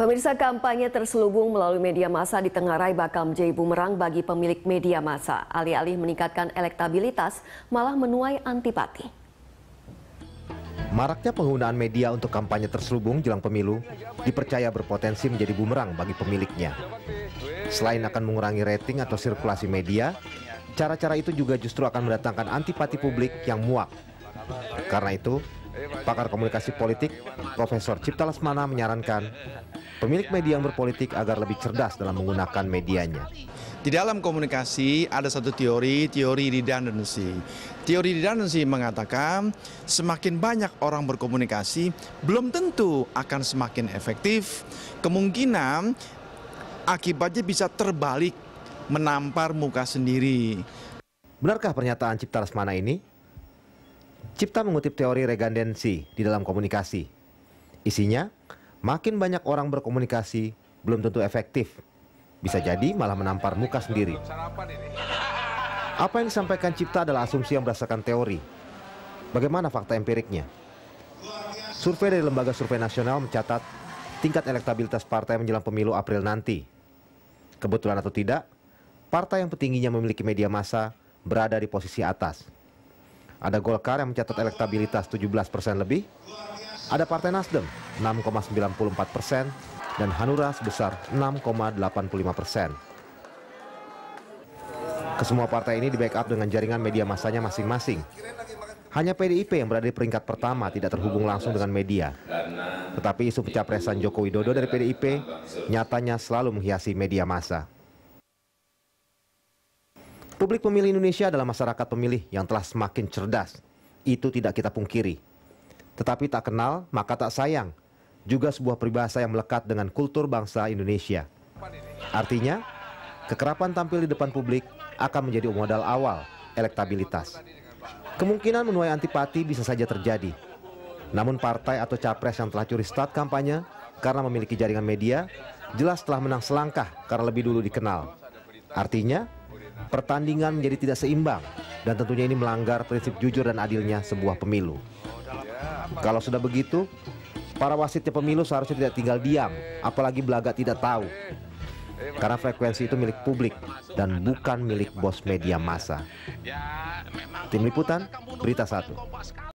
Pemirsa kampanye terselubung melalui media massa di Tengarai bakal menjadi bumerang bagi pemilik media massa. Alih-alih meningkatkan elektabilitas, malah menuai antipati. Maraknya penggunaan media untuk kampanye terselubung jelang pemilu dipercaya berpotensi menjadi bumerang bagi pemiliknya. Selain akan mengurangi rating atau sirkulasi media, cara-cara itu juga justru akan mendatangkan antipati publik yang muak. Karena itu, Pakar komunikasi politik Profesor Cipta Lesmana menyarankan pemilik media yang berpolitik agar lebih cerdas dalam menggunakan medianya. Di dalam komunikasi ada satu teori, teori redundancy. Teori redundancy mengatakan semakin banyak orang berkomunikasi belum tentu akan semakin efektif. Kemungkinan akibatnya bisa terbalik menampar muka sendiri. Benarkah pernyataan Cipta Lesmana ini? Cipta mengutip teori regandensi di dalam komunikasi. Isinya, makin banyak orang berkomunikasi belum tentu efektif. Bisa jadi malah menampar muka sendiri. Apa yang disampaikan Cipta adalah asumsi yang berdasarkan teori. Bagaimana fakta empiriknya? Survei dari Lembaga Survei Nasional mencatat tingkat elektabilitas partai menjelang pemilu April nanti. Kebetulan atau tidak, partai yang petingginya memiliki media massa berada di posisi atas. Ada Golkar yang mencatat elektabilitas 17 persen lebih. Ada Partai Nasdem 6,94 persen dan Hanura sebesar 6,85 persen. Kesemua partai ini di-backup dengan jaringan media masanya masing-masing. Hanya PDIP yang berada di peringkat pertama tidak terhubung langsung dengan media. Tetapi isu pencapresan Joko Widodo dari PDIP nyatanya selalu menghiasi media massa. Publik pemilih Indonesia adalah masyarakat pemilih yang telah semakin cerdas. Itu tidak kita pungkiri. Tetapi tak kenal, maka tak sayang. Juga sebuah peribahasa yang melekat dengan kultur bangsa Indonesia. Artinya, kekerapan tampil di depan publik akan menjadi modal awal elektabilitas. Kemungkinan menuai antipati bisa saja terjadi. Namun partai atau capres yang telah curi start kampanye karena memiliki jaringan media, jelas telah menang selangkah karena lebih dulu dikenal. Artinya, pertandingan menjadi tidak seimbang dan tentunya ini melanggar prinsip jujur dan adilnya sebuah pemilu. Kalau sudah begitu, para wasitnya pemilu seharusnya tidak tinggal diam, apalagi belaga tidak tahu. Karena frekuensi itu milik publik dan bukan milik bos media massa. Tim Liputan, Berita Satu.